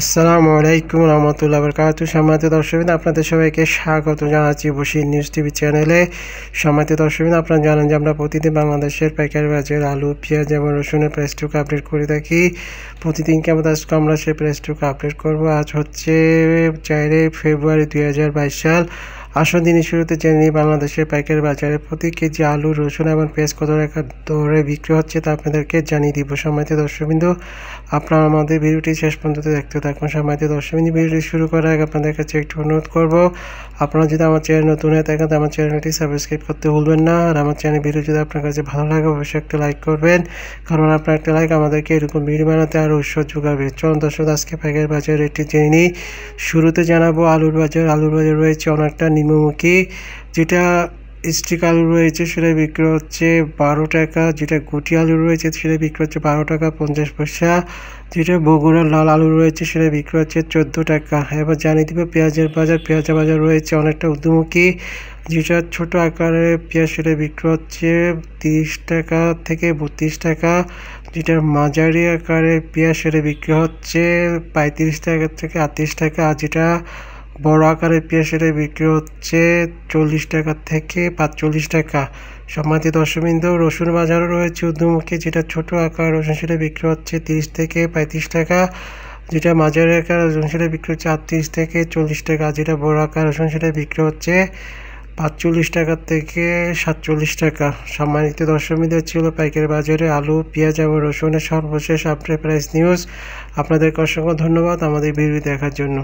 আসসালামু আলাইকুম রহমতুল্লাহ বরকাত সম্মানিত দর্শকবিন আপনাদের সবাইকে স্বাগত জানাচ্ছি বসির নিউজ টিভি চ্যানেলে সম্মানিত দর্শকবিন আপনারা জানেন যে আমরা প্রতিদিন বাংলাদেশের পাইকারি বাজার আলু পেঁয়াজ এবং রসুনের প্রেসটুকু আপডেট করে থাকি প্রতিদিন কেমন আজকে আমরা সেই প্রেসটুকু আপডেট করব আজ হচ্ছে চারই ফেব্রুয়ারি দুই সাল আসন দিনের শুরুতে জেনে বাংলাদেশের পাইকারি বাজারে প্রতি কেজি আলু রসুন এবং পেঁয়াজ কত টাকা দরে বিক্রি হচ্ছে তা আপনাদেরকে জানিয়ে দিব সময়তে দর্শকবিন্দু আপনারা আমাদের ভিডিওটি শেষ পর্যন্ত দেখতে থাকুন সময়তে দর্শকবিন্দু ভিডিওটি শুরু করার আগে আপনাদের কাছে একটু অনুরোধ করব আপনারা যদি আমার চ্যানেল নতুন হয়ে থাকেন আমার চ্যানেলটি সাবস্ক্রাইব করতে ভুলবেন না আর আমার চ্যানেল ভিডিও যদি আপনার কাছে ভালো লাগে অবশ্যই একটা লাইক করবেন কারণ আপনার একটা লাইক আমাদেরকে এরকম ভিডিও বানাতে আরও উৎসাহ যোগাবে চলুন দর্শক আজকে পাইকারি বাজার একটি জেনে নিই শুরুতে জানাবো আলুর বাজার আলুর বাজার রয়েছে অনেকটা নিম্নমুখী যেটা স্টিক আলু রয়েছে সেটা বিক্রি হচ্ছে বারো টাকা যেটা গুটি আলু রয়েছে সেটা বিক্রি হচ্ছে বারো টাকা পঞ্চাশ পয়সা যেটা বগুড়া লাল আলু রয়েছে সেটা বিক্রি হচ্ছে চোদ্দো টাকা এবার জানিয়ে দিব পেঁয়াজের বাজার পেঁয়াজের বাজার রয়েছে অনেকটা উদ্যমুখী যেটা ছোট আকারে পেঁয়াজ সেটা বিক্রি হচ্ছে তিরিশ টাকা থেকে বত্রিশ টাকা যেটা মাঝারি আকারে পেঁয়াজ সেটা বিক্রি হচ্ছে পঁয়ত্রিশ টাকা থেকে আটত্রিশ টাকা আর যেটা বড় আকারের পেঁয়াজ সেটা বিক্রি হচ্ছে চল্লিশ টাকা থেকে পাঁচচল্লিশ টাকা সম্মানিত দর্শকবৃন্দ রসুন বাজারও রয়েছে ঊর্ধ্বমুখী যেটা ছোট আকার রসুন সেটা বিক্রি হচ্ছে তিরিশ থেকে পঁয়ত্রিশ টাকা যেটা মাঝারি আকার রসুন সেটা বিক্রি হচ্ছে আটত্রিশ থেকে চল্লিশ টাকা যেটা বড় আকার রসুন সেটা বিক্রি হচ্ছে পাঁচচল্লিশ টাকা থেকে সাতচল্লিশ টাকা সম্মানিত দর্শকীদের ছিল পাইকারি বাজারে আলু পেঁয়াজ এবং রসুনের সর্বশেষ আপডেট প্রাইস নিউজ আপনাদেরকে অসংখ্য ধন্যবাদ আমাদের ভিডিও দেখার জন্য